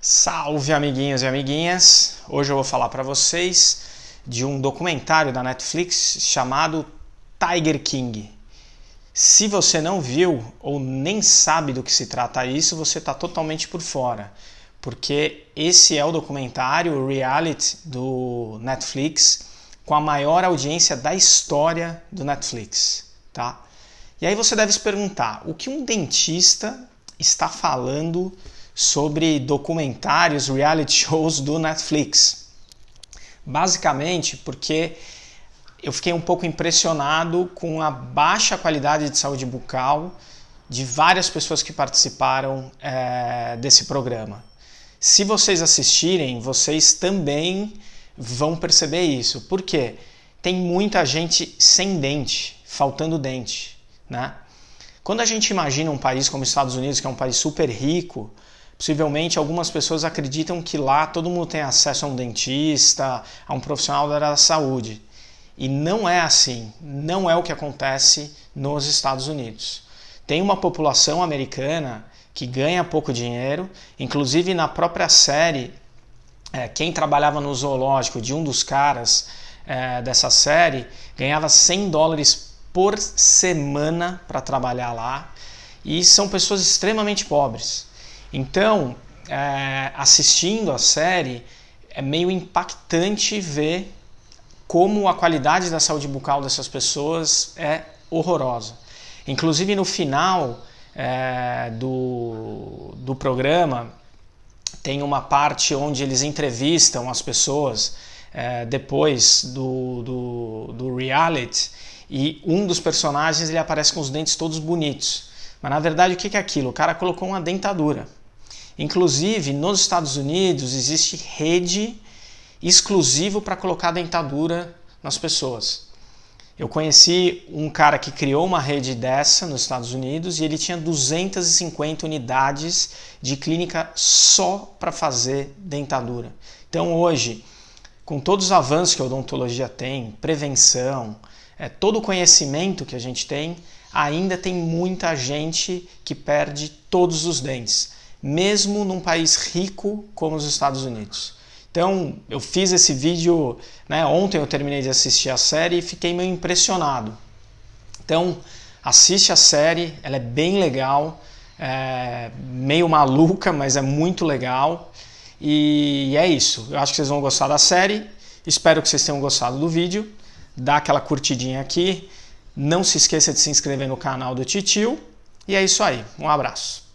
Salve amiguinhos e amiguinhas! Hoje eu vou falar para vocês de um documentário da Netflix chamado Tiger King. Se você não viu ou nem sabe do que se trata isso, você está totalmente por fora, porque esse é o documentário o reality do Netflix com a maior audiência da história do Netflix, tá? E aí você deve se perguntar, o que um dentista está falando sobre documentários, reality shows do Netflix. Basicamente porque eu fiquei um pouco impressionado com a baixa qualidade de saúde bucal de várias pessoas que participaram é, desse programa. Se vocês assistirem, vocês também vão perceber isso. Por quê? Tem muita gente sem dente, faltando dente, né? Quando a gente imagina um país como os Estados Unidos, que é um país super rico, Possivelmente algumas pessoas acreditam que lá todo mundo tem acesso a um dentista, a um profissional da área da saúde. E não é assim, não é o que acontece nos Estados Unidos. Tem uma população americana que ganha pouco dinheiro, inclusive na própria série, é, quem trabalhava no zoológico de um dos caras é, dessa série ganhava 100 dólares por semana para trabalhar lá, e são pessoas extremamente pobres. Então, é, assistindo a série, é meio impactante ver como a qualidade da saúde bucal dessas pessoas é horrorosa. Inclusive no final é, do, do programa tem uma parte onde eles entrevistam as pessoas é, depois do, do, do reality e um dos personagens ele aparece com os dentes todos bonitos. Mas na verdade o que é aquilo? O cara colocou uma dentadura. Inclusive, nos Estados Unidos existe rede exclusiva para colocar dentadura nas pessoas. Eu conheci um cara que criou uma rede dessa nos Estados Unidos e ele tinha 250 unidades de clínica só para fazer dentadura. Então hoje, com todos os avanços que a odontologia tem, prevenção, é, todo o conhecimento que a gente tem, ainda tem muita gente que perde todos os dentes mesmo num país rico como os Estados Unidos. Então, eu fiz esse vídeo, né, ontem eu terminei de assistir a série e fiquei meio impressionado. Então, assiste a série, ela é bem legal, é meio maluca, mas é muito legal. E é isso, eu acho que vocês vão gostar da série, espero que vocês tenham gostado do vídeo. Dá aquela curtidinha aqui, não se esqueça de se inscrever no canal do Titio. E é isso aí, um abraço.